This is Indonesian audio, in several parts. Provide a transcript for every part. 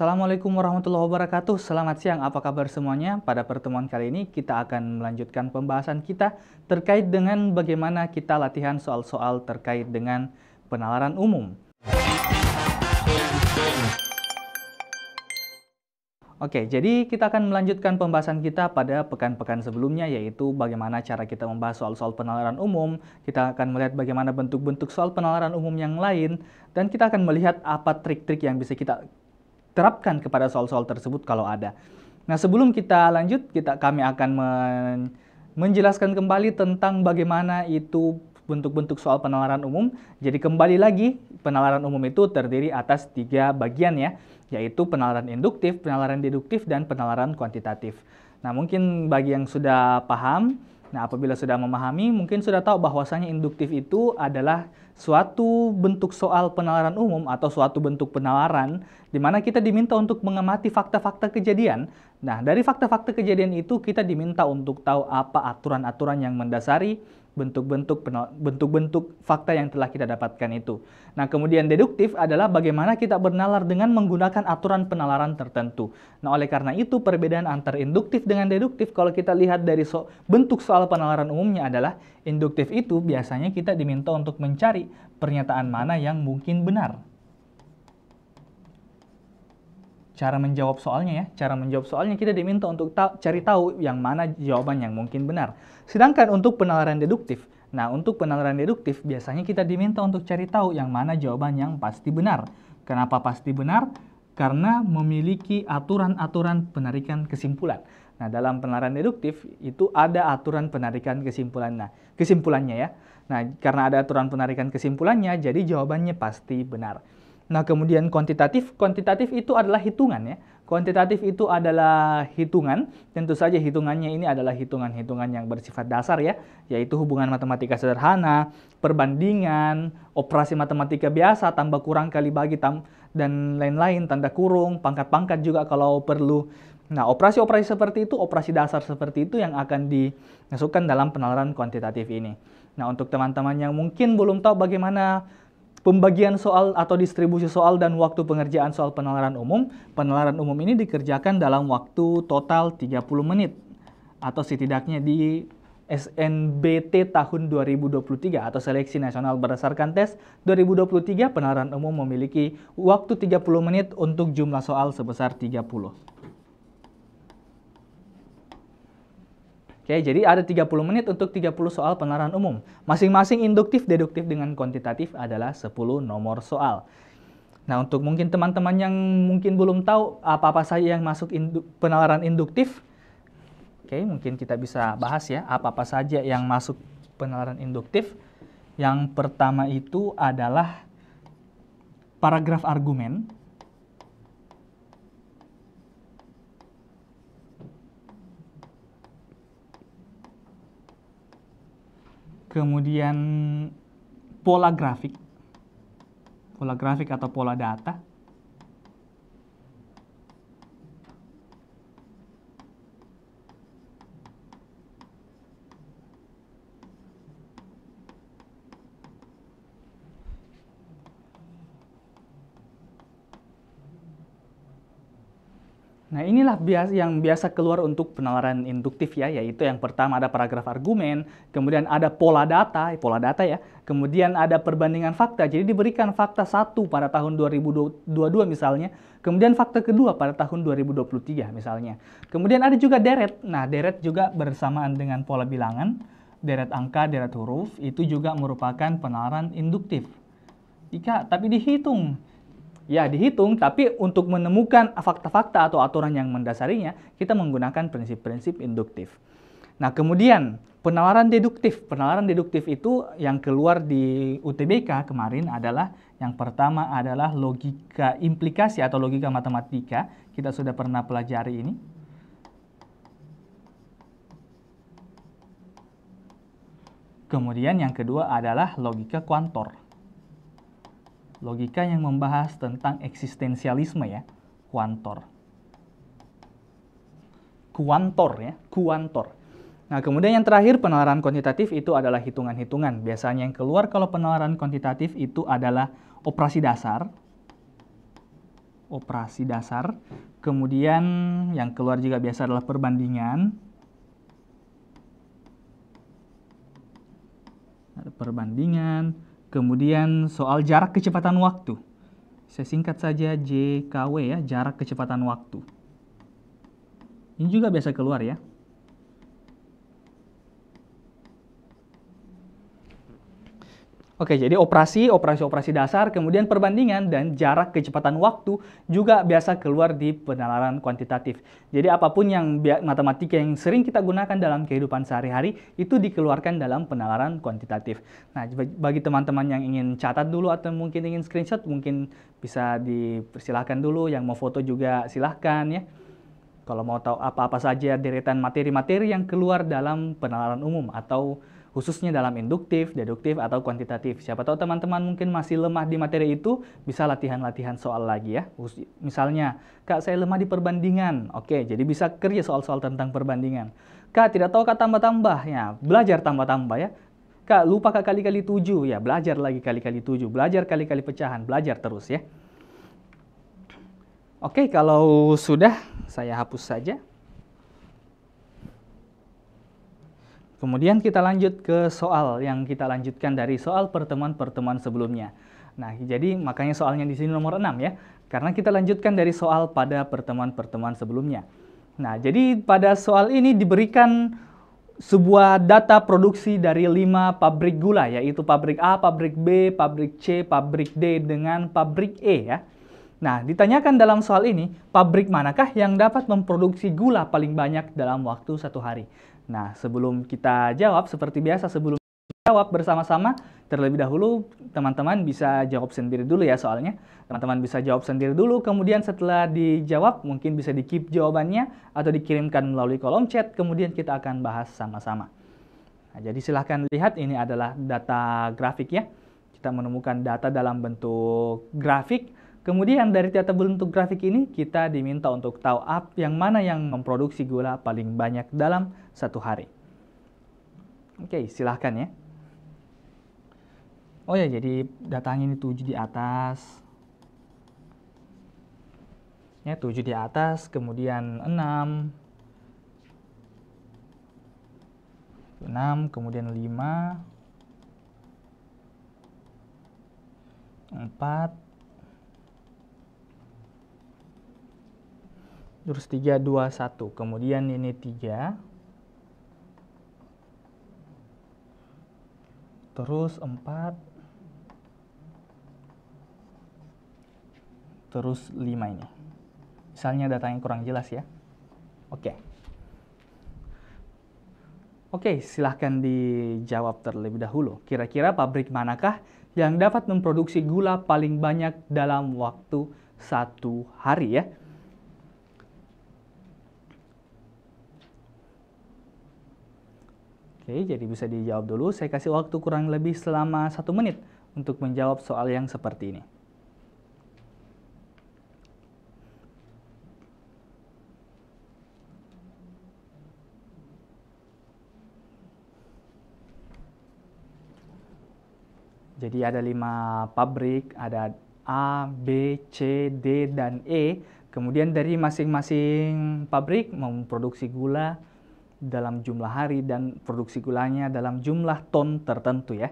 Assalamualaikum warahmatullahi wabarakatuh. Selamat siang, apa kabar semuanya? Pada pertemuan kali ini kita akan melanjutkan pembahasan kita terkait dengan bagaimana kita latihan soal-soal terkait dengan penalaran umum. Oke, jadi kita akan melanjutkan pembahasan kita pada pekan-pekan sebelumnya, yaitu bagaimana cara kita membahas soal-soal penalaran umum. Kita akan melihat bagaimana bentuk-bentuk soal penalaran umum yang lain, dan kita akan melihat apa trik-trik yang bisa kita terapkan kepada soal-soal tersebut kalau ada. Nah, sebelum kita lanjut, kita kami akan men menjelaskan kembali tentang bagaimana itu bentuk-bentuk soal penalaran umum. Jadi kembali lagi, penalaran umum itu terdiri atas tiga bagian ya, yaitu penalaran induktif, penalaran deduktif, dan penalaran kuantitatif. Nah mungkin bagi yang sudah paham, nah apabila sudah memahami, mungkin sudah tahu bahwasanya induktif itu adalah suatu bentuk soal penalaran umum atau suatu bentuk penalaran di mana kita diminta untuk mengamati fakta-fakta kejadian. Nah, dari fakta-fakta kejadian itu kita diminta untuk tahu apa aturan-aturan yang mendasari bentuk-bentuk bentuk-bentuk fakta yang telah kita dapatkan itu. Nah, kemudian deduktif adalah bagaimana kita bernalar dengan menggunakan aturan penalaran tertentu. Nah, oleh karena itu perbedaan antar induktif dengan deduktif kalau kita lihat dari so bentuk soal penalaran umumnya adalah induktif itu biasanya kita diminta untuk mencari pernyataan mana yang mungkin benar. Cara menjawab soalnya ya, cara menjawab soalnya kita diminta untuk ta cari tahu yang mana jawaban yang mungkin benar. Sedangkan untuk penalaran deduktif, nah untuk penalaran deduktif biasanya kita diminta untuk cari tahu yang mana jawaban yang pasti benar. Kenapa pasti benar? Karena memiliki aturan-aturan penarikan kesimpulan. Nah, dalam penalaran deduktif itu ada aturan penarikan kesimpulan. Nah, kesimpulannya ya. Nah, karena ada aturan penarikan kesimpulannya, jadi jawabannya pasti benar. Nah, kemudian kuantitatif, kuantitatif itu adalah hitungan ya. Kuantitatif itu adalah hitungan, tentu saja hitungannya ini adalah hitungan-hitungan yang bersifat dasar ya, yaitu hubungan matematika sederhana, perbandingan, operasi matematika biasa, tambah kurang kali bagi, tam dan lain-lain, tanda kurung, pangkat-pangkat juga kalau perlu. Nah, operasi-operasi seperti itu, operasi dasar seperti itu yang akan dimasukkan dalam penalaran kuantitatif ini. Nah, untuk teman-teman yang mungkin belum tahu bagaimana Pembagian soal atau distribusi soal dan waktu pengerjaan soal penalaran umum. Penalaran umum ini dikerjakan dalam waktu total 30 menit atau setidaknya di SNBT tahun 2023 atau seleksi nasional berdasarkan tes 2023 penalaran umum memiliki waktu 30 menit untuk jumlah soal sebesar 30. Oke, jadi ada 30 menit untuk 30 soal penalaran umum. Masing-masing induktif deduktif dengan kuantitatif adalah 10 nomor soal. Nah, untuk mungkin teman-teman yang mungkin belum tahu apa-apa saja yang masuk induk, penalaran induktif, oke, mungkin kita bisa bahas ya, apa-apa saja yang masuk penalaran induktif. Yang pertama itu adalah paragraf argumen, kemudian pola grafik pola grafik atau pola data Nah inilah bias yang biasa keluar untuk penalaran induktif ya, yaitu yang pertama ada paragraf argumen, kemudian ada pola data, eh, pola data ya, kemudian ada perbandingan fakta. Jadi diberikan fakta satu pada tahun 2022 misalnya, kemudian fakta kedua pada tahun 2023 misalnya. Kemudian ada juga deret, nah deret juga bersamaan dengan pola bilangan, deret angka, deret huruf, itu juga merupakan penalaran induktif. ika tapi dihitung ya dihitung, tapi untuk menemukan fakta-fakta atau aturan yang mendasarinya, kita menggunakan prinsip-prinsip induktif. Nah, kemudian penalaran deduktif. penalaran deduktif itu yang keluar di UTBK kemarin adalah yang pertama adalah logika implikasi atau logika matematika. Kita sudah pernah pelajari ini. Kemudian yang kedua adalah logika kuantor logika yang membahas tentang eksistensialisme ya, kuantor. Kuantor ya, kuantor. Nah, kemudian yang terakhir penalaran kuantitatif itu adalah hitungan-hitungan. Biasanya yang keluar kalau penalaran kuantitatif itu adalah operasi dasar. Operasi dasar. Kemudian yang keluar juga biasa adalah perbandingan. Ada perbandingan Kemudian soal jarak kecepatan waktu. Saya singkat saja JKW ya, jarak kecepatan waktu. Ini juga biasa keluar ya. Oke, jadi operasi, operasi-operasi dasar, kemudian perbandingan dan jarak kecepatan waktu juga biasa keluar di penalaran kuantitatif. Jadi apapun yang matematika yang sering kita gunakan dalam kehidupan sehari-hari itu dikeluarkan dalam penalaran kuantitatif. Nah, bagi teman-teman yang ingin catat dulu atau mungkin ingin screenshot mungkin bisa dipersilahkan dulu, yang mau foto juga silahkan ya. Kalau mau tahu apa-apa saja deretan materi-materi yang keluar dalam penalaran umum atau khususnya dalam induktif, deduktif, atau kuantitatif. Siapa tahu teman-teman mungkin masih lemah di materi itu, bisa latihan-latihan soal lagi ya. Misalnya, Kak saya lemah di perbandingan. Oke, jadi bisa kerja soal-soal tentang perbandingan. Kak tidak tahu Kak tambah-tambah, ya belajar tambah-tambah ya. Kak lupa Kak kali-kali tujuh, ya belajar lagi kali-kali tujuh. Belajar kali-kali pecahan, belajar terus ya. Oke, kalau sudah saya hapus saja. Kemudian kita lanjut ke soal yang kita lanjutkan dari soal pertemuan-pertemuan sebelumnya. Nah, jadi makanya soalnya di sini nomor 6 ya, karena kita lanjutkan dari soal pada pertemuan-pertemuan sebelumnya. Nah, jadi pada soal ini diberikan sebuah data produksi dari lima pabrik gula, yaitu pabrik A, pabrik B, pabrik C, pabrik D, dengan pabrik E ya. Nah, ditanyakan dalam soal ini, pabrik manakah yang dapat memproduksi gula paling banyak dalam waktu satu hari? Nah, sebelum kita jawab, seperti biasa sebelum jawab bersama-sama, terlebih dahulu teman-teman bisa jawab sendiri dulu ya soalnya. Teman-teman bisa jawab sendiri dulu, kemudian setelah dijawab mungkin bisa di-keep jawabannya atau dikirimkan melalui kolom chat, kemudian kita akan bahas sama-sama. Nah, jadi silahkan lihat ini adalah data grafik ya. Kita menemukan data dalam bentuk grafik, Kemudian dari data bentuk grafik ini kita diminta untuk tahu up yang mana yang memproduksi gula paling banyak dalam satu hari. Oke, silahkan ya. Oh ya, jadi datang ini 7 di atas. Ya, 7 di atas, kemudian 6. 6, kemudian 5. 4, Terus 3, 2, 1. Kemudian ini 3. Terus 4. Terus 5 ini. Misalnya datanya kurang jelas ya. Oke. Oke, silahkan dijawab terlebih dahulu. Kira-kira pabrik manakah yang dapat memproduksi gula paling banyak dalam waktu satu hari ya? Oke, jadi bisa dijawab dulu. Saya kasih waktu kurang lebih selama satu menit untuk menjawab soal yang seperti ini. Jadi ada lima pabrik, ada A, B, C, D, dan E. Kemudian dari masing-masing pabrik memproduksi gula, dalam jumlah hari dan produksi gulanya dalam jumlah ton tertentu ya.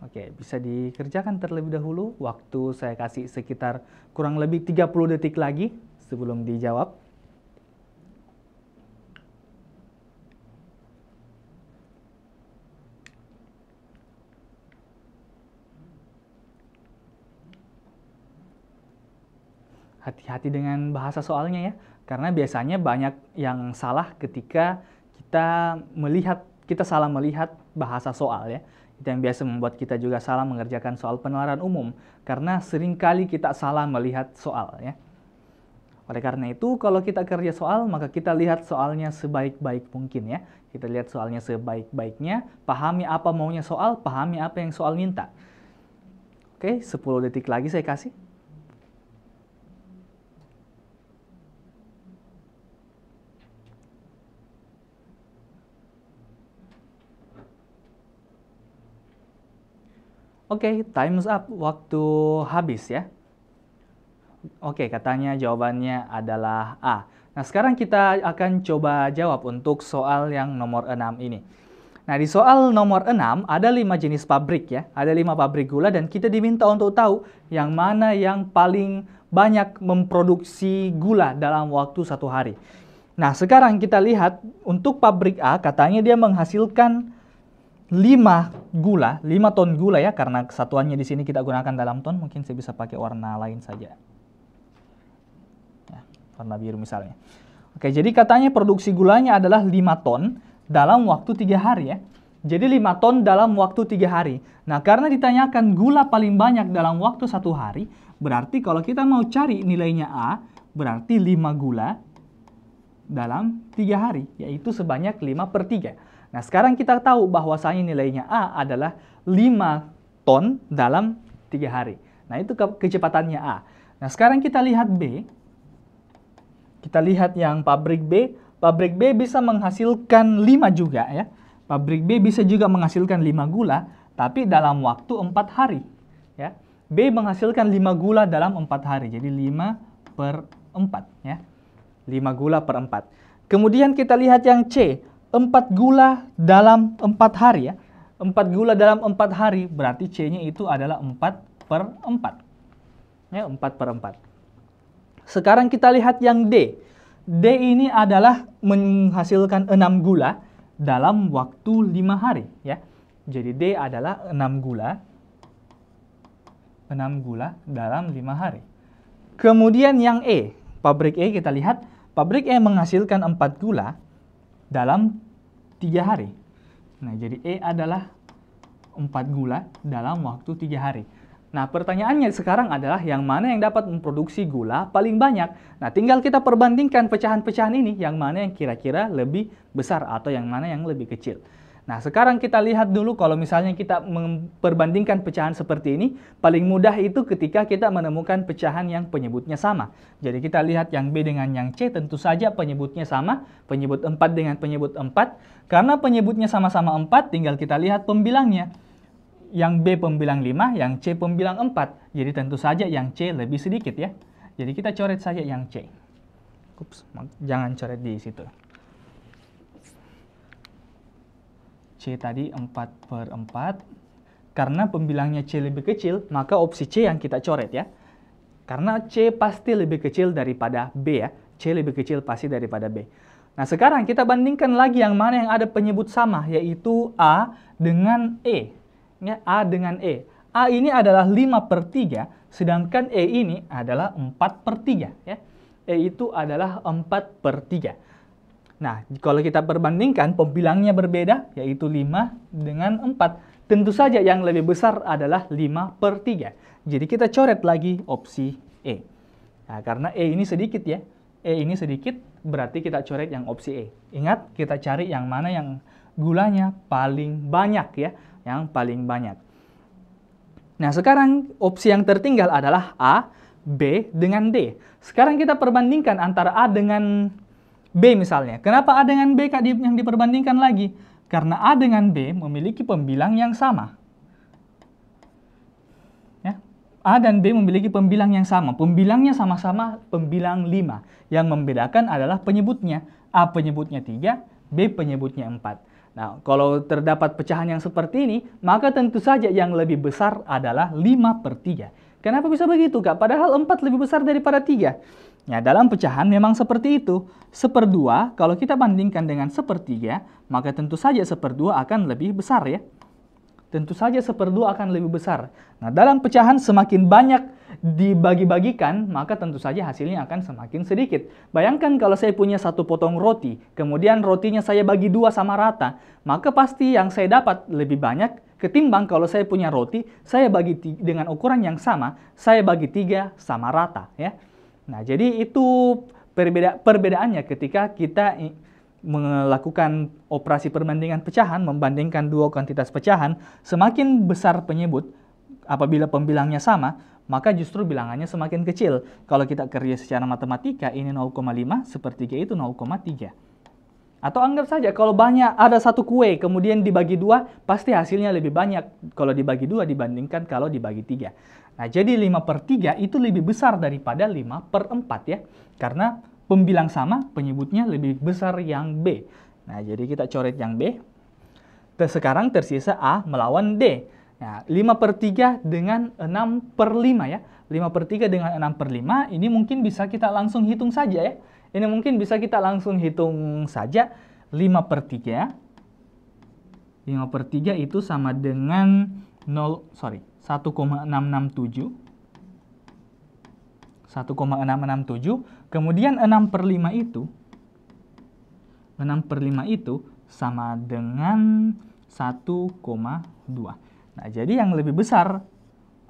Oke, bisa dikerjakan terlebih dahulu. Waktu saya kasih sekitar kurang lebih 30 detik lagi sebelum dijawab. hati-hati dengan bahasa soalnya ya, karena biasanya banyak yang salah ketika kita melihat kita salah melihat bahasa soal ya. Itu yang biasa membuat kita juga salah mengerjakan soal penalaran umum karena seringkali kita salah melihat soal ya. Oleh karena itu, kalau kita kerja soal, maka kita lihat soalnya sebaik-baik mungkin ya. Kita lihat soalnya sebaik-baiknya, pahami apa maunya soal, pahami apa yang soal minta. Oke, 10 detik lagi saya kasih. Oke, okay, time's up. Waktu habis ya. Oke, okay, katanya jawabannya adalah A. Nah, sekarang kita akan coba jawab untuk soal yang nomor 6 ini. Nah, di soal nomor 6 ada lima jenis pabrik ya. Ada lima pabrik gula dan kita diminta untuk tahu yang mana yang paling banyak memproduksi gula dalam waktu satu hari. Nah, sekarang kita lihat untuk pabrik A katanya dia menghasilkan 5 gula, 5 ton gula ya, karena kesatuannya di sini kita gunakan dalam ton, mungkin saya bisa pakai warna lain saja. Ya, warna biru misalnya. Oke, jadi katanya produksi gulanya adalah 5 ton dalam waktu 3 hari ya. Jadi 5 ton dalam waktu 3 hari. Nah, karena ditanyakan gula paling banyak dalam waktu 1 hari, berarti kalau kita mau cari nilainya A, berarti 5 gula dalam 3 hari, yaitu sebanyak 5 per 3. Nah, sekarang kita tahu bahwasanya nilainya A adalah 5 ton dalam 3 hari. Nah, itu ke kecepatannya A. Nah, sekarang kita lihat B. Kita lihat yang pabrik B. Pabrik B bisa menghasilkan 5 juga ya. Pabrik B bisa juga menghasilkan 5 gula, tapi dalam waktu 4 hari. Ya. B menghasilkan 5 gula dalam 4 hari. Jadi 5 per 4. Ya. 5 gula per 4. Kemudian kita lihat yang C. 4 gula dalam 4 hari ya. 4 gula dalam 4 hari berarti C-nya itu adalah 4 per 4. Ya, 4 per 4. Sekarang kita lihat yang D. D ini adalah menghasilkan 6 gula dalam waktu 5 hari ya. Jadi D adalah 6 gula 6 gula dalam 5 hari. Kemudian yang E, pabrik E kita lihat pabrik E menghasilkan 4 gula dalam tiga hari. Nah, jadi E adalah empat gula dalam waktu tiga hari. Nah, pertanyaannya sekarang adalah yang mana yang dapat memproduksi gula paling banyak? Nah, tinggal kita perbandingkan pecahan-pecahan ini yang mana yang kira-kira lebih besar atau yang mana yang lebih kecil. Nah, sekarang kita lihat dulu kalau misalnya kita memperbandingkan pecahan seperti ini, paling mudah itu ketika kita menemukan pecahan yang penyebutnya sama. Jadi kita lihat yang B dengan yang C tentu saja penyebutnya sama, penyebut 4 dengan penyebut 4. Karena penyebutnya sama-sama 4, tinggal kita lihat pembilangnya. Yang B pembilang 5, yang C pembilang 4. Jadi tentu saja yang C lebih sedikit ya. Jadi kita coret saja yang C. Ups, jangan coret di situ. C tadi 4 per 4. Karena pembilangnya C lebih kecil, maka opsi C yang kita coret ya. Karena C pasti lebih kecil daripada B ya. C lebih kecil pasti daripada B. Nah sekarang kita bandingkan lagi yang mana yang ada penyebut sama, yaitu A dengan E. Ya, A dengan E. A ini adalah 5 per 3, sedangkan E ini adalah 4 per 3. Ya. E itu adalah 4 per 3. Nah, kalau kita perbandingkan pembilangnya berbeda, yaitu 5 dengan 4. Tentu saja yang lebih besar adalah 5 per 3. Jadi kita coret lagi opsi E. Nah, karena E ini sedikit ya. E ini sedikit, berarti kita coret yang opsi E. Ingat, kita cari yang mana yang gulanya paling banyak ya. Yang paling banyak. Nah, sekarang opsi yang tertinggal adalah A, B dengan D. Sekarang kita perbandingkan antara A dengan B misalnya. Kenapa A dengan B Kak, yang diperbandingkan lagi? Karena A dengan B memiliki pembilang yang sama. Ya. A dan B memiliki pembilang yang sama. Pembilangnya sama-sama pembilang 5. Yang membedakan adalah penyebutnya. A penyebutnya 3, B penyebutnya 4. Nah, kalau terdapat pecahan yang seperti ini, maka tentu saja yang lebih besar adalah 5 per 3. Kenapa bisa begitu, Kak? Padahal 4 lebih besar daripada 3. Ya, dalam pecahan memang seperti itu. Seperdua, kalau kita bandingkan dengan sepertiga, maka tentu saja seperdua akan lebih besar ya. Tentu saja seperdua akan lebih besar. Nah, dalam pecahan semakin banyak dibagi-bagikan, maka tentu saja hasilnya akan semakin sedikit. Bayangkan kalau saya punya satu potong roti, kemudian rotinya saya bagi dua sama rata, maka pasti yang saya dapat lebih banyak ketimbang kalau saya punya roti, saya bagi dengan ukuran yang sama, saya bagi tiga sama rata ya. Nah, jadi itu perbeda perbedaannya ketika kita melakukan operasi perbandingan pecahan, membandingkan dua kuantitas pecahan, semakin besar penyebut, apabila pembilangnya sama, maka justru bilangannya semakin kecil. Kalau kita kerja secara matematika, ini 0,5, sepertiga itu 0,3. Atau anggap saja kalau banyak ada satu kue kemudian dibagi dua pasti hasilnya lebih banyak kalau dibagi dua dibandingkan kalau dibagi tiga. Nah jadi 5 per 3 itu lebih besar daripada 5 per 4 ya. Karena pembilang sama penyebutnya lebih besar yang B. Nah jadi kita coret yang B. sekarang tersisa A melawan D. Nah, 5 per 3 dengan 6 per 5 ya. 5 per 3 dengan 6 per 5 ini mungkin bisa kita langsung hitung saja ya. Ini mungkin bisa kita langsung hitung saja 5 per 3. 5 per 3 itu sama dengan 0, sorry, 1,667. 1,667. Kemudian 6 per 5 itu, 6 per 5 itu sama dengan 1,2. Nah, jadi yang lebih besar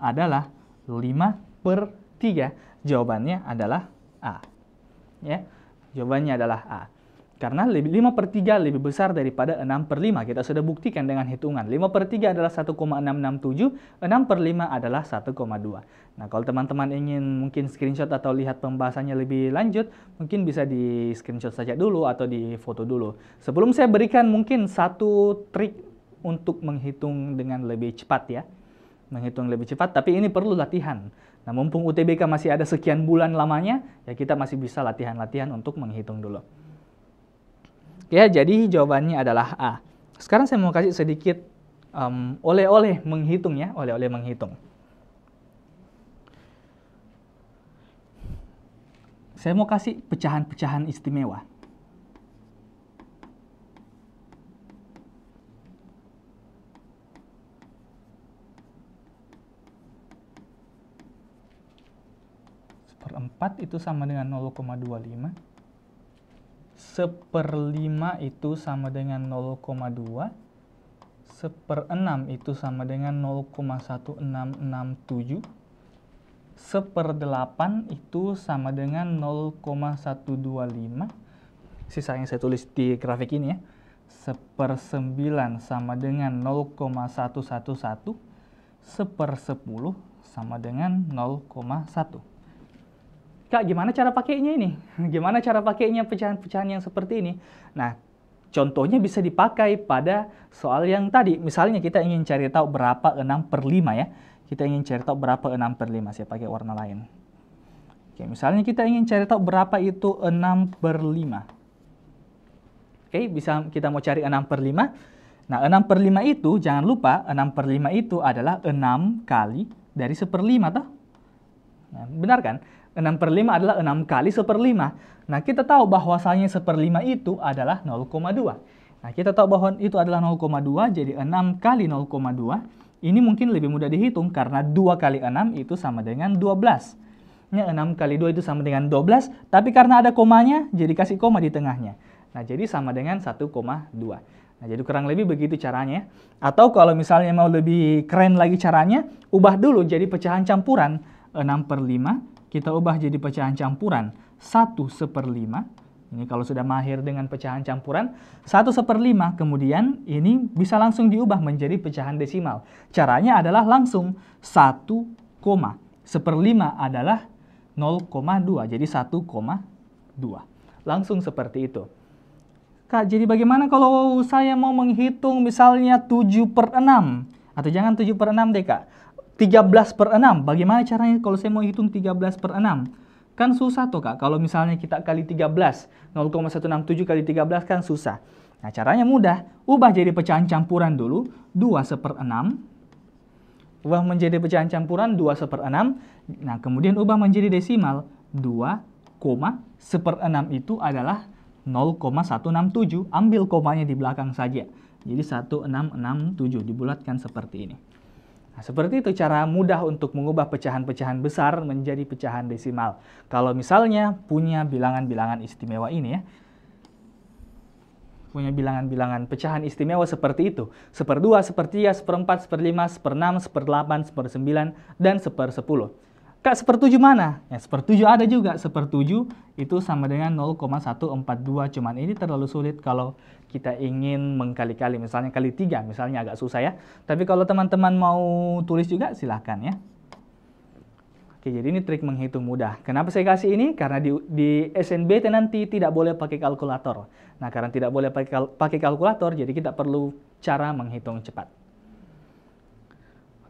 adalah 5 per 3. Jawabannya adalah A. Ya, jawabannya adalah A. Karena 5 per 3 lebih besar daripada 6 per 5. Kita sudah buktikan dengan hitungan. 5 per 3 adalah 1,667, 6 per 5 adalah 1,2. Nah, kalau teman-teman ingin mungkin screenshot atau lihat pembahasannya lebih lanjut, mungkin bisa di screenshot saja dulu atau di foto dulu. Sebelum saya berikan mungkin satu trik untuk menghitung dengan lebih cepat ya. Menghitung lebih cepat, tapi ini perlu latihan. Nah, mumpung UTBK masih ada sekian bulan lamanya, ya kita masih bisa latihan-latihan untuk menghitung dulu. Ya, jadi jawabannya adalah A. Sekarang saya mau kasih sedikit oleh-oleh um, menghitung ya, oleh-oleh menghitung. Saya mau kasih pecahan-pecahan istimewa. per 4 itu sama dengan 0,25. Seperlima itu sama dengan 0,2. Seperenam itu sama dengan 0,1667. Seperdelapan itu sama dengan 0,125. Sisa yang saya tulis di grafik ini ya. Sepersembilan sama dengan 0,111. Sepersepuluh sama dengan 0,1. Kak, gimana cara pakainya ini? Gimana cara pakainya pecahan-pecahan yang seperti ini? Nah, contohnya bisa dipakai pada soal yang tadi. Misalnya kita ingin cari tahu berapa 6 per 5 ya. Kita ingin cari tahu berapa 6 per 5. Saya pakai warna lain. Oke, misalnya kita ingin cari tahu berapa itu 6 per 5. Oke, bisa kita mau cari 6 per 5. Nah, 6 per 5 itu, jangan lupa, 6 per 5 itu adalah 6 kali dari 1 per 5, toh? Nah, benar kan? 6 per 5 adalah 6 kali 1 per 5. Nah, kita tahu bahwasanya 1 per 5 itu adalah 0,2. Nah, kita tahu bahwa itu adalah 0,2, jadi 6 kali 0,2. Ini mungkin lebih mudah dihitung karena 2 kali 6 itu sama dengan 12. Ini 6 kali 2 itu sama dengan 12, tapi karena ada komanya, jadi kasih koma di tengahnya. Nah, jadi sama dengan 1,2. Nah, jadi kurang lebih begitu caranya. Atau kalau misalnya mau lebih keren lagi caranya, ubah dulu jadi pecahan campuran 6 per 5 kita ubah jadi pecahan campuran 1 seper 5. Ini kalau sudah mahir dengan pecahan campuran 1 seper 5 kemudian ini bisa langsung diubah menjadi pecahan desimal. Caranya adalah langsung 1 koma. 5 adalah 0,2, jadi 1,2. Langsung seperti itu. Kak, jadi bagaimana kalau saya mau menghitung misalnya 7 per 6? Atau jangan 7 per 6 deh, Kak. 13 per 6. Bagaimana caranya kalau saya mau hitung 13 per 6? Kan susah tuh kak, kalau misalnya kita kali 13. 0,167 kali 13 kan susah. Nah caranya mudah, ubah jadi pecahan campuran dulu. 2 seper 6. Ubah menjadi pecahan campuran 2 seper 6. Nah kemudian ubah menjadi desimal. 2, seper 6 itu adalah 0,167. Ambil komanya di belakang saja. Jadi 1667 dibulatkan seperti ini. Nah, seperti itu cara mudah untuk mengubah pecahan-pecahan besar menjadi pecahan desimal. Kalau misalnya punya bilangan-bilangan istimewa ini ya, punya bilangan-bilangan pecahan istimewa seperti itu. Seperdua, sepertiga, seperempat, seperlima, seperenam, seperdelapan, sepersembilan, dan sepersepuluh. Kak, sepertujuh mana? Ya, sepertujuh ada juga. Sepertujuh itu sama dengan 0,142. Cuman ini terlalu sulit kalau kita ingin mengkali-kali. Misalnya kali tiga, misalnya agak susah ya. Tapi kalau teman-teman mau tulis juga, silahkan ya. Oke, jadi ini trik menghitung mudah. Kenapa saya kasih ini? Karena di, di SNBT nanti tidak boleh pakai kalkulator. Nah, karena tidak boleh pakai, pakai kalkulator, jadi kita perlu cara menghitung cepat.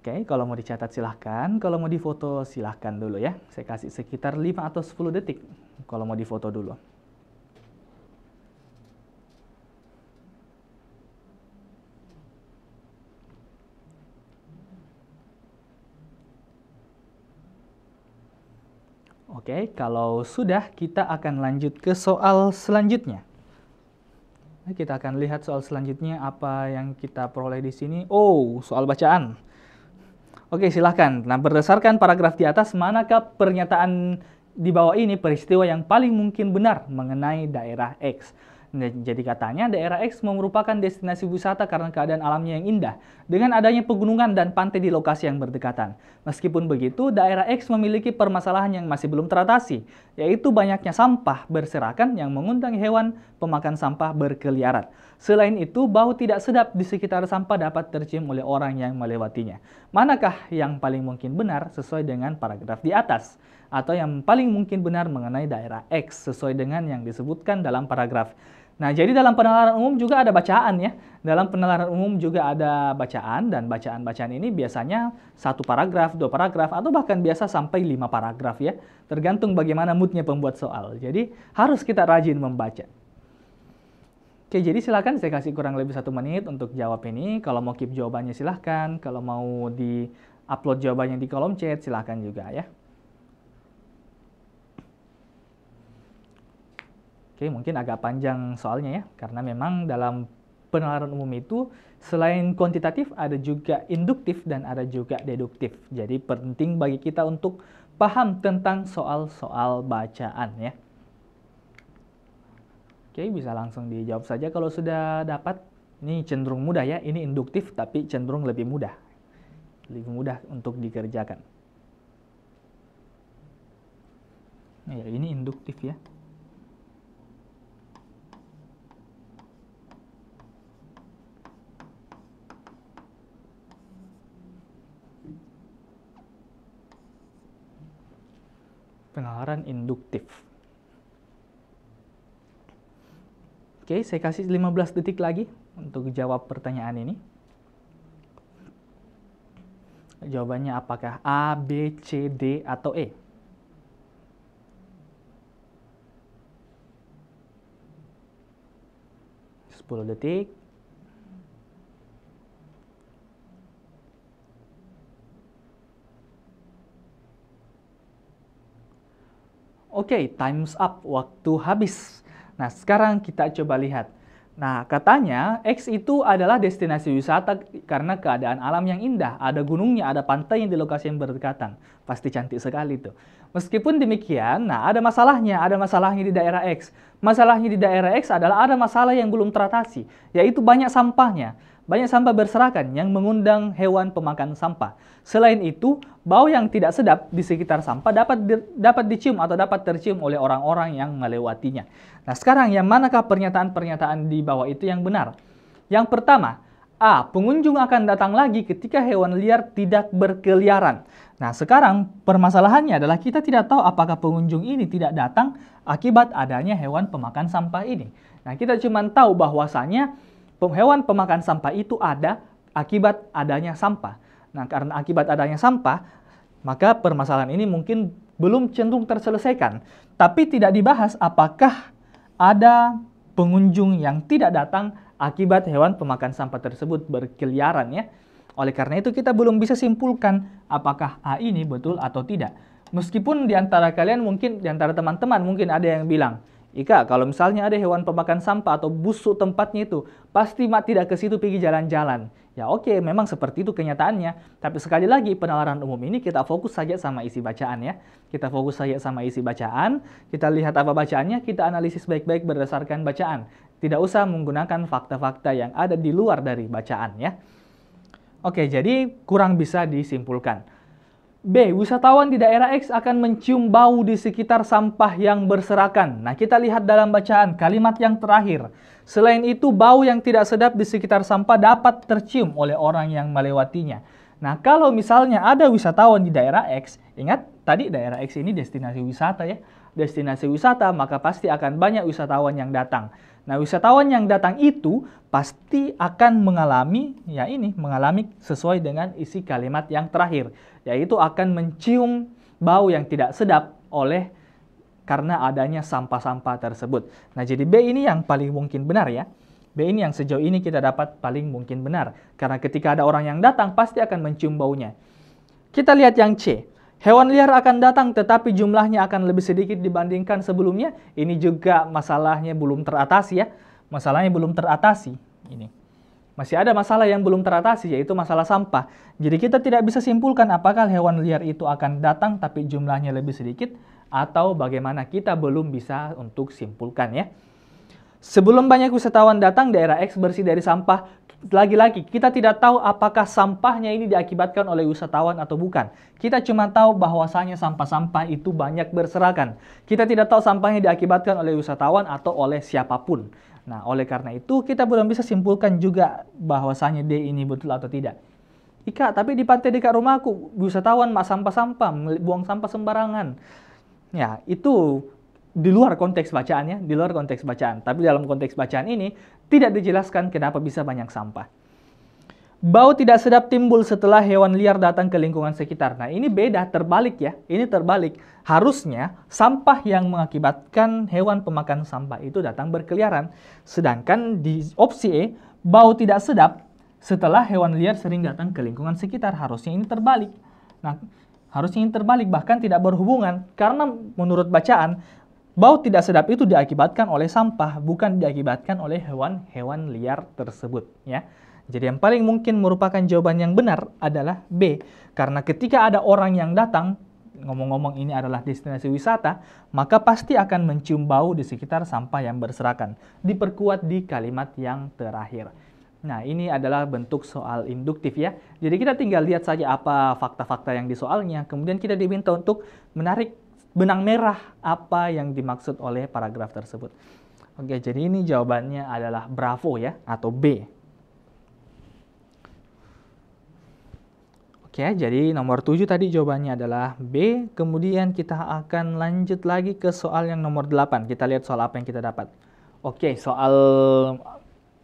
Oke, kalau mau dicatat silahkan, kalau mau difoto silahkan dulu ya. Saya kasih sekitar 5 atau 10 detik kalau mau difoto dulu. Oke, kalau sudah kita akan lanjut ke soal selanjutnya. Nah, kita akan lihat soal selanjutnya apa yang kita peroleh di sini. Oh, soal bacaan. Oke, silahkan. Nah, berdasarkan paragraf di atas, manakah pernyataan di bawah ini peristiwa yang paling mungkin benar mengenai daerah X? Jadi katanya daerah X merupakan destinasi wisata karena keadaan alamnya yang indah dengan adanya pegunungan dan pantai di lokasi yang berdekatan. Meskipun begitu, daerah X memiliki permasalahan yang masih belum teratasi, yaitu banyaknya sampah berserakan yang mengundang hewan pemakan sampah berkeliaran. Selain itu, bau tidak sedap di sekitar sampah dapat tercium oleh orang yang melewatinya. Manakah yang paling mungkin benar sesuai dengan paragraf di atas? Atau yang paling mungkin benar mengenai daerah X sesuai dengan yang disebutkan dalam paragraf Nah, jadi dalam penalaran umum juga ada bacaan ya. Dalam penalaran umum juga ada bacaan dan bacaan-bacaan ini biasanya satu paragraf, dua paragraf atau bahkan biasa sampai lima paragraf ya. Tergantung bagaimana moodnya pembuat soal. Jadi harus kita rajin membaca. Oke, jadi silahkan saya kasih kurang lebih satu menit untuk jawab ini. Kalau mau keep jawabannya silahkan. Kalau mau di upload jawabannya di kolom chat silahkan juga ya. Oke, mungkin agak panjang soalnya ya, karena memang dalam penalaran umum itu selain kuantitatif ada juga induktif dan ada juga deduktif. Jadi penting bagi kita untuk paham tentang soal-soal bacaan ya. Oke, bisa langsung dijawab saja kalau sudah dapat. Ini cenderung mudah ya, ini induktif tapi cenderung lebih mudah. Lebih mudah untuk dikerjakan. Ya, ini induktif ya. penalaran induktif. Oke, saya kasih 15 detik lagi untuk jawab pertanyaan ini. Jawabannya apakah A, B, C, D, atau E? Sepuluh detik. Oke, okay, time's up, waktu habis. Nah, sekarang kita coba lihat. Nah, katanya X itu adalah destinasi wisata karena keadaan alam yang indah. Ada gunungnya, ada pantai yang di lokasi yang berdekatan. Pasti cantik sekali itu. Meskipun demikian, nah ada masalahnya. Ada masalahnya di daerah X. Masalahnya di daerah X adalah ada masalah yang belum teratasi, yaitu banyak sampahnya. Banyak sampah berserakan yang mengundang hewan pemakan sampah. Selain itu, bau yang tidak sedap di sekitar sampah dapat di, dapat dicium atau dapat tercium oleh orang-orang yang melewatinya. Nah, sekarang yang manakah pernyataan-pernyataan di bawah itu yang benar? Yang pertama, A. Pengunjung akan datang lagi ketika hewan liar tidak berkeliaran. Nah, sekarang permasalahannya adalah kita tidak tahu apakah pengunjung ini tidak datang akibat adanya hewan pemakan sampah ini. Nah, kita cuma tahu bahwasannya hewan pemakan sampah itu ada akibat adanya sampah. Nah, karena akibat adanya sampah, maka permasalahan ini mungkin belum cenderung terselesaikan. Tapi tidak dibahas apakah ada pengunjung yang tidak datang akibat hewan pemakan sampah tersebut berkeliaran ya. Oleh karena itu kita belum bisa simpulkan apakah A ini betul atau tidak. Meskipun di antara kalian mungkin, di antara teman-teman mungkin ada yang bilang, Ika, kalau misalnya ada hewan pemakan sampah atau busuk tempatnya itu, pasti mak tidak ke situ pergi jalan-jalan. Ya oke, okay, memang seperti itu kenyataannya. Tapi sekali lagi, penalaran umum ini kita fokus saja sama isi bacaan ya. Kita fokus saja sama isi bacaan, kita lihat apa bacaannya, kita analisis baik-baik berdasarkan bacaan. Tidak usah menggunakan fakta-fakta yang ada di luar dari bacaan ya. Oke, jadi kurang bisa disimpulkan. B. Wisatawan di daerah X akan mencium bau di sekitar sampah yang berserakan. Nah, kita lihat dalam bacaan kalimat yang terakhir. Selain itu, bau yang tidak sedap di sekitar sampah dapat tercium oleh orang yang melewatinya. Nah, kalau misalnya ada wisatawan di daerah X, ingat tadi daerah X ini destinasi wisata ya. Destinasi wisata, maka pasti akan banyak wisatawan yang datang. Nah, wisatawan yang datang itu pasti akan mengalami ya ini, mengalami sesuai dengan isi kalimat yang terakhir, yaitu akan mencium bau yang tidak sedap oleh karena adanya sampah-sampah tersebut. Nah, jadi B ini yang paling mungkin benar ya. B ini yang sejauh ini kita dapat paling mungkin benar. Karena ketika ada orang yang datang, pasti akan mencium baunya. Kita lihat yang C. Hewan liar akan datang tetapi jumlahnya akan lebih sedikit dibandingkan sebelumnya. Ini juga masalahnya belum teratasi ya. Masalahnya belum teratasi ini. Masih ada masalah yang belum teratasi yaitu masalah sampah. Jadi kita tidak bisa simpulkan apakah hewan liar itu akan datang tapi jumlahnya lebih sedikit atau bagaimana kita belum bisa untuk simpulkan ya. Sebelum banyak wisatawan datang, daerah X bersih dari sampah lagi-lagi kita tidak tahu apakah sampahnya ini diakibatkan oleh wisatawan atau bukan. Kita cuma tahu bahwasanya sampah-sampah itu banyak berserakan. Kita tidak tahu sampahnya diakibatkan oleh wisatawan atau oleh siapapun. Nah, oleh karena itu kita belum bisa simpulkan juga bahwasanya D ini betul atau tidak. Ika, tapi di pantai dekat rumahku wisatawan mak sampah-sampah, buang sampah sembarangan. Ya, itu di luar konteks bacaannya, di luar konteks bacaan. Tapi dalam konteks bacaan ini, tidak dijelaskan kenapa bisa banyak sampah. Bau tidak sedap timbul setelah hewan liar datang ke lingkungan sekitar. Nah, ini beda, terbalik ya. Ini terbalik. Harusnya sampah yang mengakibatkan hewan pemakan sampah itu datang berkeliaran. Sedangkan di opsi E, bau tidak sedap setelah hewan liar sering datang ke lingkungan sekitar. Harusnya ini terbalik. Nah, harusnya ini terbalik bahkan tidak berhubungan karena menurut bacaan Bau tidak sedap itu diakibatkan oleh sampah, bukan diakibatkan oleh hewan-hewan liar tersebut, ya. Jadi yang paling mungkin merupakan jawaban yang benar adalah B. Karena ketika ada orang yang datang, ngomong-ngomong ini adalah destinasi wisata, maka pasti akan mencium bau di sekitar sampah yang berserakan. Diperkuat di kalimat yang terakhir. Nah, ini adalah bentuk soal induktif ya. Jadi kita tinggal lihat saja apa fakta-fakta yang di soalnya, kemudian kita diminta untuk menarik benang merah apa yang dimaksud oleh paragraf tersebut. Oke, jadi ini jawabannya adalah bravo ya, atau B. Oke, jadi nomor 7 tadi jawabannya adalah B. Kemudian kita akan lanjut lagi ke soal yang nomor 8. Kita lihat soal apa yang kita dapat. Oke, soal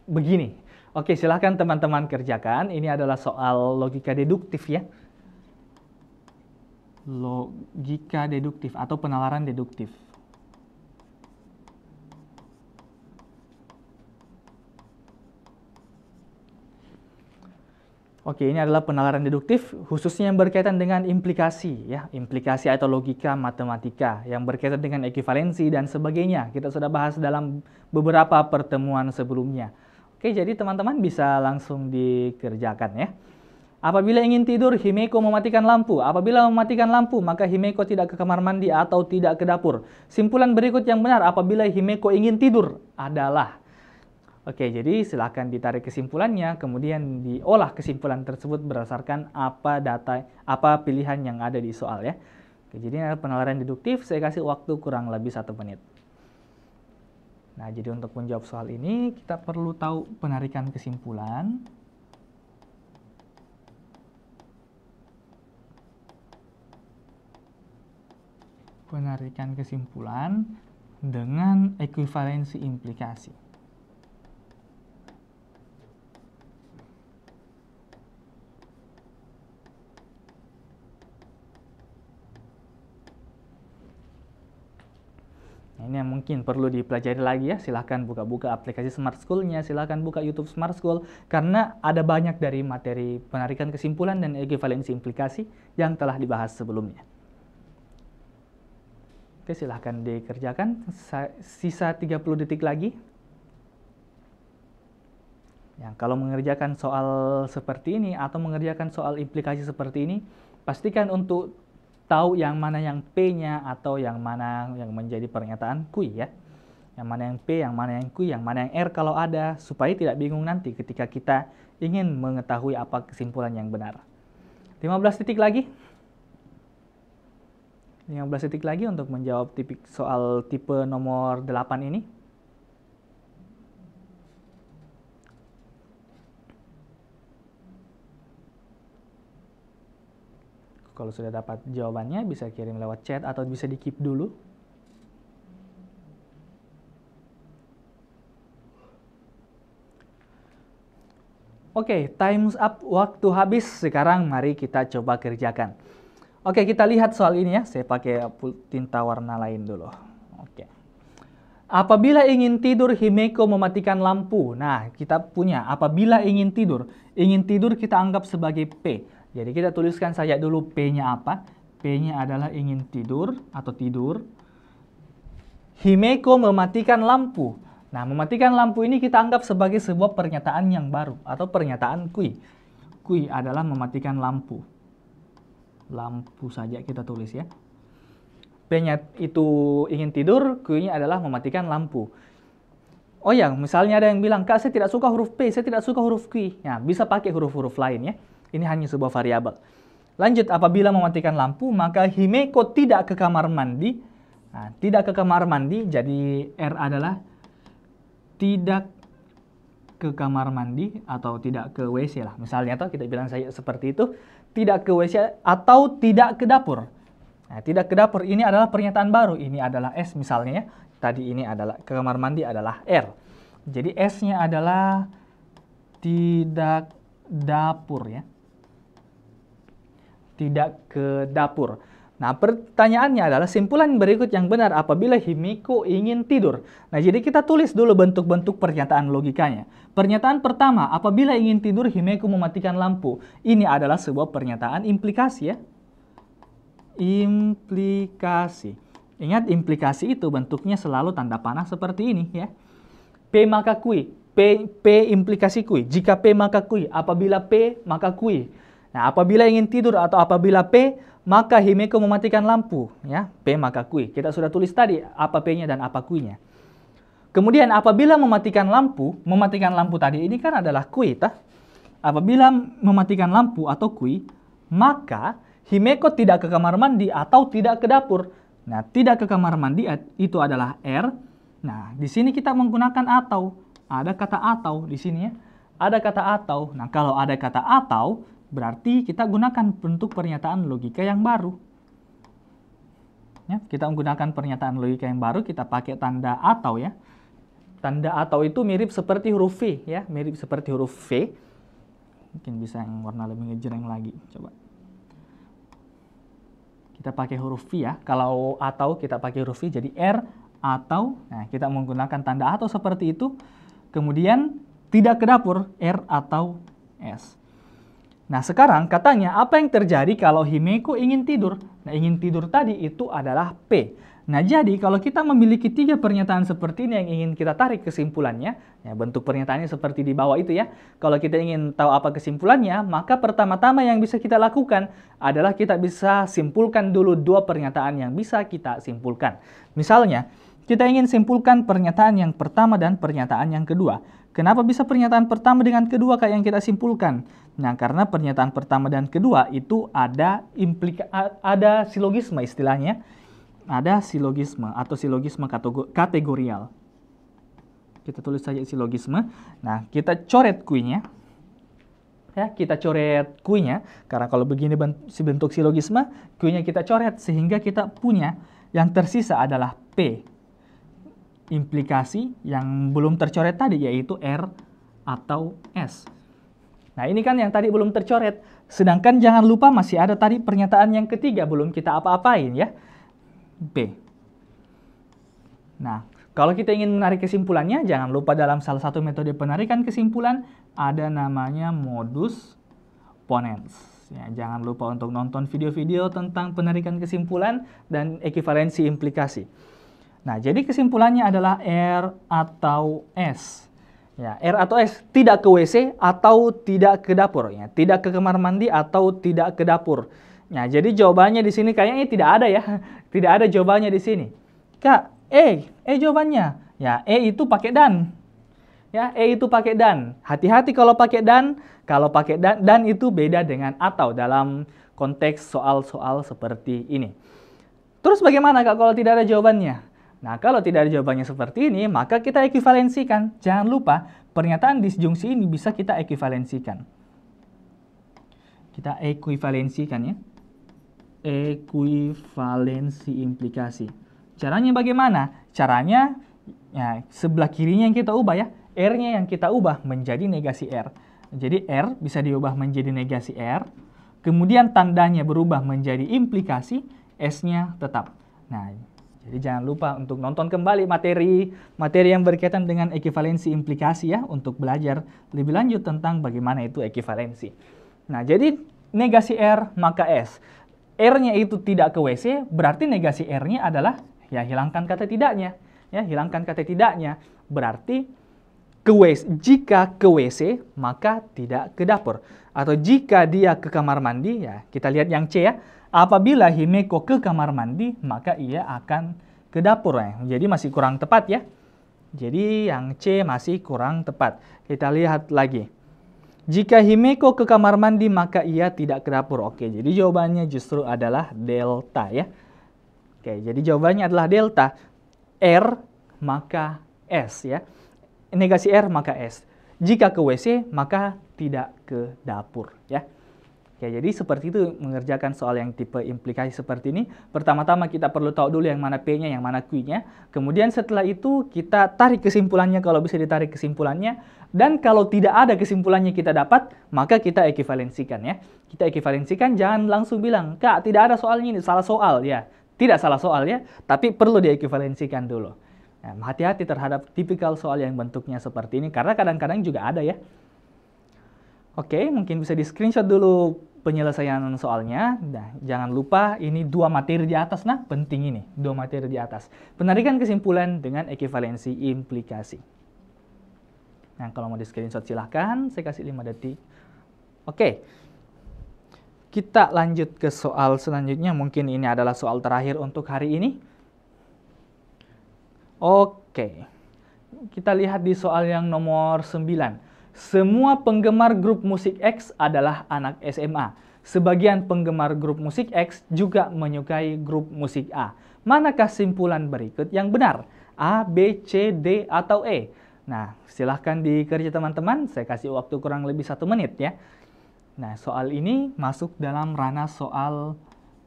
begini. Oke, silahkan teman-teman kerjakan. Ini adalah soal logika deduktif ya logika deduktif atau penalaran deduktif. Oke, ini adalah penalaran deduktif khususnya yang berkaitan dengan implikasi ya, implikasi atau logika matematika yang berkaitan dengan ekuivalensi dan sebagainya. Kita sudah bahas dalam beberapa pertemuan sebelumnya. Oke, jadi teman-teman bisa langsung dikerjakan ya. Apabila ingin tidur, Himeko mematikan lampu. Apabila mematikan lampu, maka Himeko tidak ke kamar mandi atau tidak ke dapur. Simpulan berikut yang benar apabila Himeko ingin tidur adalah Oke, jadi silahkan ditarik kesimpulannya, kemudian diolah kesimpulan tersebut berdasarkan apa data, apa pilihan yang ada di soal ya. Oke, jadi ini penalaran deduktif, saya kasih waktu kurang lebih satu menit. Nah, jadi untuk menjawab soal ini, kita perlu tahu penarikan kesimpulan. penarikan kesimpulan dengan ekuivalensi implikasi. Nah, ini yang mungkin perlu dipelajari lagi ya. Silahkan buka-buka aplikasi Smart School-nya, silahkan buka YouTube Smart School. Karena ada banyak dari materi penarikan kesimpulan dan ekivalensi implikasi yang telah dibahas sebelumnya. Oke, silahkan dikerjakan. Sisa 30 detik lagi. Ya, kalau mengerjakan soal seperti ini atau mengerjakan soal implikasi seperti ini, pastikan untuk tahu yang mana yang P-nya atau yang mana yang menjadi pernyataan Q ya. Yang mana yang P, yang mana yang Q, yang mana yang R kalau ada, supaya tidak bingung nanti ketika kita ingin mengetahui apa kesimpulan yang benar. 15 detik lagi. 15 detik lagi untuk menjawab tipik soal tipe nomor 8 ini. Kalau sudah dapat jawabannya bisa kirim lewat chat atau bisa di keep dulu. Oke, okay, time's up, waktu habis. Sekarang mari kita coba kerjakan. Oke, kita lihat soal ini ya. Saya pakai tinta warna lain dulu. Oke. Apabila ingin tidur, Himeko mematikan lampu. Nah, kita punya. Apabila ingin tidur. Ingin tidur kita anggap sebagai P. Jadi kita tuliskan saja dulu P-nya apa. P-nya adalah ingin tidur atau tidur. Himeko mematikan lampu. Nah, mematikan lampu ini kita anggap sebagai sebuah pernyataan yang baru atau pernyataan kui. Kui adalah mematikan lampu lampu saja kita tulis ya. P-nya itu ingin tidur, Q-nya adalah mematikan lampu. Oh ya, misalnya ada yang bilang, Kak saya tidak suka huruf P, saya tidak suka huruf Q. ya bisa pakai huruf-huruf lain ya. Ini hanya sebuah variabel. Lanjut, apabila mematikan lampu, maka Himeko tidak ke kamar mandi. Nah, tidak ke kamar mandi, jadi R adalah tidak ke kamar mandi atau tidak ke WC lah. Misalnya atau kita bilang saya seperti itu, tidak ke WC atau tidak ke dapur. Nah, tidak ke dapur ini adalah pernyataan baru. Ini adalah S misalnya ya. Tadi ini adalah ke kamar mandi adalah R. Jadi S-nya adalah tidak dapur ya. Tidak ke dapur. Nah, pertanyaannya adalah simpulan berikut yang benar apabila Himiko ingin tidur. Nah, jadi kita tulis dulu bentuk-bentuk pernyataan logikanya. Pernyataan pertama, apabila ingin tidur Himiko mematikan lampu. Ini adalah sebuah pernyataan implikasi ya. Implikasi. Ingat implikasi itu bentuknya selalu tanda panah seperti ini ya. P maka kui. P, P implikasi kui. Jika P maka kui. Apabila P maka kui. Nah, apabila ingin tidur atau apabila P, maka Himeko mematikan lampu. Ya, P maka kui. Kita sudah tulis tadi apa P-nya dan apa nya Kemudian apabila mematikan lampu, mematikan lampu tadi ini kan adalah kui, tah? Apabila mematikan lampu atau kui, maka Himeko tidak ke kamar mandi atau tidak ke dapur. Nah, tidak ke kamar mandi itu adalah R. Nah, di sini kita menggunakan atau. Ada kata atau di sini ya. Ada kata atau. Nah, kalau ada kata atau, Berarti kita gunakan bentuk pernyataan logika yang baru. Ya, kita menggunakan pernyataan logika yang baru, kita pakai tanda atau ya. Tanda atau itu mirip seperti huruf V ya, mirip seperti huruf V. Mungkin bisa yang warna lebih ngejreng lagi, coba. Kita pakai huruf V ya, kalau atau kita pakai huruf V jadi R atau, nah kita menggunakan tanda atau seperti itu. Kemudian tidak ke dapur, R atau S. Nah sekarang katanya apa yang terjadi kalau Himeko ingin tidur? Nah ingin tidur tadi itu adalah P. Nah jadi kalau kita memiliki tiga pernyataan seperti ini yang ingin kita tarik kesimpulannya, ya bentuk pernyataannya seperti di bawah itu ya. Kalau kita ingin tahu apa kesimpulannya, maka pertama-tama yang bisa kita lakukan adalah kita bisa simpulkan dulu dua pernyataan yang bisa kita simpulkan. Misalnya, kita ingin simpulkan pernyataan yang pertama dan pernyataan yang kedua. Kenapa bisa pernyataan pertama dengan kedua kayak yang kita simpulkan? Nah, karena pernyataan pertama dan kedua itu ada implika ada silogisme istilahnya. Ada silogisme atau silogisme kategorial. Kita tulis saja silogisme. Nah, kita coret kuenya, Ya, kita coret kuenya karena kalau begini bentuk silogisme, kuenya kita coret sehingga kita punya yang tersisa adalah P implikasi yang belum tercoret tadi yaitu R atau S. Nah, ini kan yang tadi belum tercoret. Sedangkan jangan lupa masih ada tadi pernyataan yang ketiga belum kita apa-apain ya. B. Nah, kalau kita ingin menarik kesimpulannya, jangan lupa dalam salah satu metode penarikan kesimpulan ada namanya modus ponens. Ya, jangan lupa untuk nonton video-video tentang penarikan kesimpulan dan ekivalensi implikasi. Nah, jadi kesimpulannya adalah R atau S. Ya, R atau S tidak ke WC atau tidak ke dapur, ya. tidak ke kamar mandi atau tidak ke dapur. Nah, jadi jawabannya di sini kayaknya tidak ada ya, tidak ada jawabannya di sini. Kak, E, E jawabannya. Ya, E itu pakai dan. Ya, E itu pakai dan. Hati-hati kalau pakai dan, kalau pakai dan, dan itu beda dengan atau dalam konteks soal-soal seperti ini. Terus bagaimana kak kalau tidak ada jawabannya? Nah, kalau tidak ada jawabannya seperti ini, maka kita ekuivalensikan. Jangan lupa, pernyataan disjungsi ini bisa kita ekuivalensikan. Kita ekuivalensikan ya. Ekuivalensi implikasi. Caranya bagaimana? Caranya, ya, sebelah kirinya yang kita ubah ya. R-nya yang kita ubah menjadi negasi R. Jadi R bisa diubah menjadi negasi R. Kemudian tandanya berubah menjadi implikasi, S-nya tetap. Nah, jadi jangan lupa untuk nonton kembali materi materi yang berkaitan dengan ekivalensi implikasi ya untuk belajar lebih lanjut tentang bagaimana itu ekivalensi. Nah, jadi negasi R maka S. R-nya itu tidak ke WC, berarti negasi R-nya adalah ya hilangkan kata tidaknya. Ya, hilangkan kata tidaknya. Berarti ke WC, jika ke WC maka tidak ke dapur atau jika dia ke kamar mandi ya kita lihat yang C ya Apabila Himeko ke kamar mandi, maka ia akan ke dapur. Ya. Jadi masih kurang tepat ya. Jadi yang C masih kurang tepat. Kita lihat lagi. Jika Himeko ke kamar mandi, maka ia tidak ke dapur. Oke, jadi jawabannya justru adalah delta ya. Oke, jadi jawabannya adalah delta. R maka S ya. Negasi R maka S. Jika ke WC, maka tidak ke dapur ya. Ya, jadi seperti itu mengerjakan soal yang tipe implikasi seperti ini. Pertama-tama kita perlu tahu dulu yang mana P-nya, yang mana Q-nya. Kemudian setelah itu kita tarik kesimpulannya kalau bisa ditarik kesimpulannya. Dan kalau tidak ada kesimpulannya kita dapat, maka kita ekuivalensikan ya. Kita ekuivalensikan, jangan langsung bilang, Kak tidak ada soalnya ini, salah soal ya. Tidak salah soal ya, tapi perlu diekivalensikan dulu. Nah, hati-hati nah, terhadap tipikal soal yang bentuknya seperti ini, karena kadang-kadang juga ada ya Oke, mungkin bisa di screenshot dulu penyelesaian soalnya. Nah, jangan lupa ini dua materi di atas, nah penting ini, dua materi di atas. Penarikan kesimpulan dengan ekivalensi implikasi. Nah, kalau mau di screenshot silahkan, saya kasih 5 detik. Oke, kita lanjut ke soal selanjutnya. Mungkin ini adalah soal terakhir untuk hari ini. Oke, kita lihat di soal yang nomor 9. Semua penggemar grup musik X adalah anak SMA. Sebagian penggemar grup musik X juga menyukai grup musik A. Manakah simpulan berikut yang benar? A, B, C, D, atau E? Nah, silahkan dikerja teman-teman. Saya kasih waktu kurang lebih satu menit ya. Nah, soal ini masuk dalam ranah soal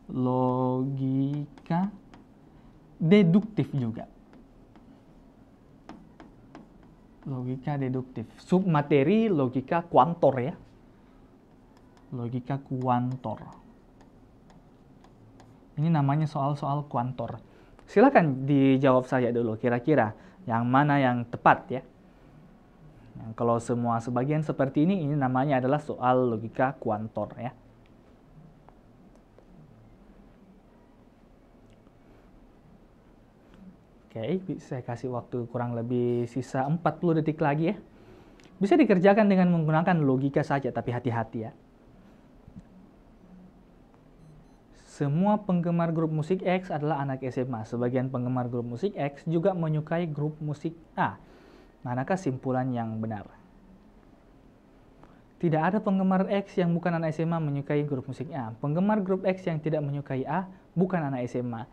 logika deduktif juga. Logika deduktif. sub materi logika kuantor ya. Logika kuantor. Ini namanya soal-soal kuantor. Silakan dijawab saja dulu kira-kira yang mana yang tepat ya. yang kalau semua sebagian seperti ini, ini namanya adalah soal logika kuantor ya. Oke, saya kasih waktu kurang lebih sisa 40 detik lagi ya. Bisa dikerjakan dengan menggunakan logika saja, tapi hati-hati ya. Semua penggemar grup musik X adalah anak SMA. Sebagian penggemar grup musik X juga menyukai grup musik A. Manakah simpulan yang benar? Tidak ada penggemar X yang bukan anak SMA menyukai grup musik A. Penggemar grup X yang tidak menyukai A bukan anak SMA.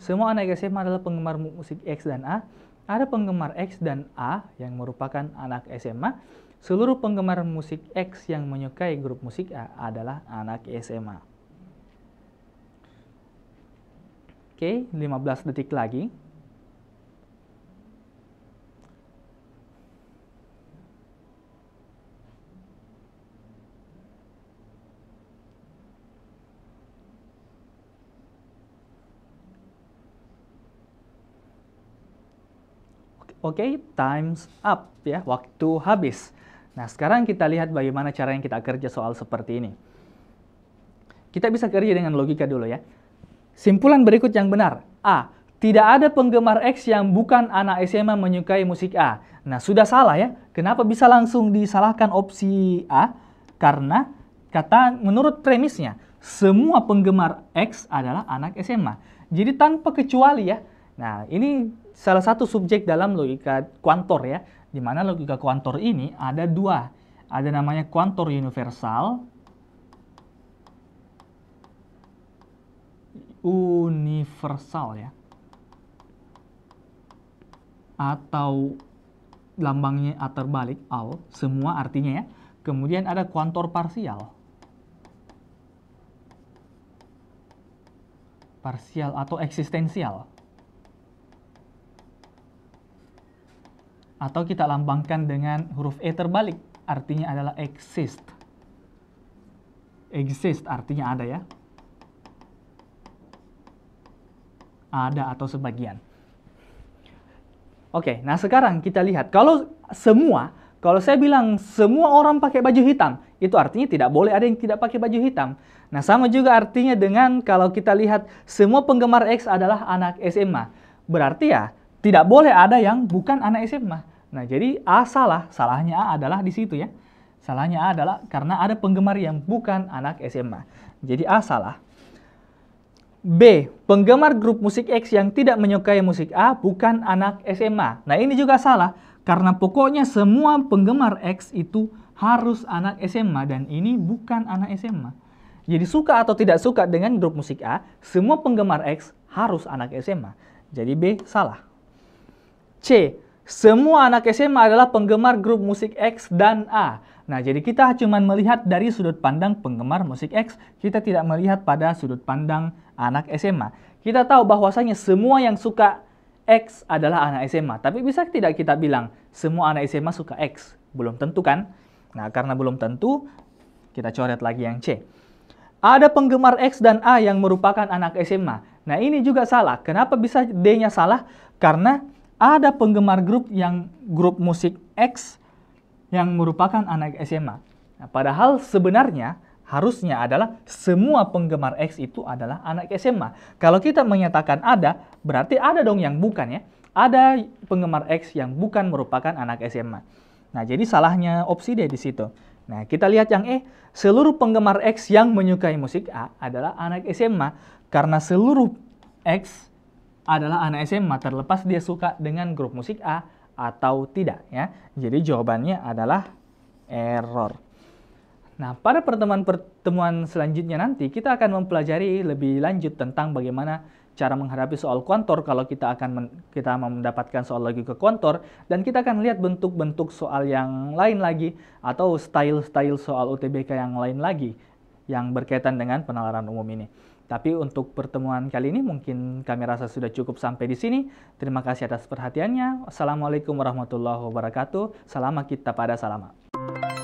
Semua anak SMA adalah penggemar musik X dan A. Ada penggemar X dan A yang merupakan anak SMA. Seluruh penggemar musik X yang menyukai grup musik A adalah anak SMA. Oke, 15 detik lagi. Oke, okay, time's up ya, waktu habis. Nah, sekarang kita lihat bagaimana cara yang kita kerja soal seperti ini. Kita bisa kerja dengan logika dulu ya. Simpulan berikut yang benar. A. Tidak ada penggemar X yang bukan anak SMA menyukai musik A. Nah, sudah salah ya. Kenapa bisa langsung disalahkan opsi A? Karena kata menurut premisnya, semua penggemar X adalah anak SMA. Jadi tanpa kecuali ya, Nah, ini salah satu subjek dalam logika kuantor ya, di mana logika kuantor ini ada dua. Ada namanya kuantor universal, universal ya, atau lambangnya A terbalik, all semua artinya ya. Kemudian ada kuantor parsial. Parsial atau eksistensial. atau kita lambangkan dengan huruf E terbalik, artinya adalah exist. Exist artinya ada ya. Ada atau sebagian. Oke, nah sekarang kita lihat kalau semua, kalau saya bilang semua orang pakai baju hitam, itu artinya tidak boleh ada yang tidak pakai baju hitam. Nah, sama juga artinya dengan kalau kita lihat semua penggemar X adalah anak SMA. Berarti ya, tidak boleh ada yang bukan anak SMA. Nah, jadi A salah, salahnya A adalah di situ ya. Salahnya A adalah karena ada penggemar yang bukan anak SMA. Jadi A salah. B. Penggemar grup musik X yang tidak menyukai musik A bukan anak SMA. Nah, ini juga salah karena pokoknya semua penggemar X itu harus anak SMA dan ini bukan anak SMA. Jadi suka atau tidak suka dengan grup musik A, semua penggemar X harus anak SMA. Jadi B salah. C. Semua anak SMA adalah penggemar grup musik X dan A. Nah, jadi kita cuma melihat dari sudut pandang penggemar musik X, kita tidak melihat pada sudut pandang anak SMA. Kita tahu bahwasanya semua yang suka X adalah anak SMA, tapi bisa tidak kita bilang semua anak SMA suka X? Belum tentu kan? Nah, karena belum tentu, kita coret lagi yang C. Ada penggemar X dan A yang merupakan anak SMA. Nah, ini juga salah. Kenapa bisa D-nya salah? Karena ada penggemar grup yang grup musik X yang merupakan anak SMA. Nah, padahal sebenarnya harusnya adalah semua penggemar X itu adalah anak SMA. Kalau kita menyatakan ada, berarti ada dong yang bukan ya. Ada penggemar X yang bukan merupakan anak SMA. Nah, jadi salahnya opsi deh di situ. Nah, kita lihat yang E, seluruh penggemar X yang menyukai musik A adalah anak SMA karena seluruh X adalah anak SMA terlepas dia suka dengan grup musik A atau tidak ya. Jadi jawabannya adalah error. Nah, pada pertemuan-pertemuan selanjutnya nanti kita akan mempelajari lebih lanjut tentang bagaimana cara menghadapi soal kuantor kalau kita akan men kita mendapatkan soal lagi ke kuantor dan kita akan lihat bentuk-bentuk soal yang lain lagi atau style-style soal UTBK yang lain lagi yang berkaitan dengan penalaran umum ini. Tapi untuk pertemuan kali ini mungkin kami rasa sudah cukup sampai di sini. Terima kasih atas perhatiannya. Assalamualaikum warahmatullahi wabarakatuh. Salama kita pada salama.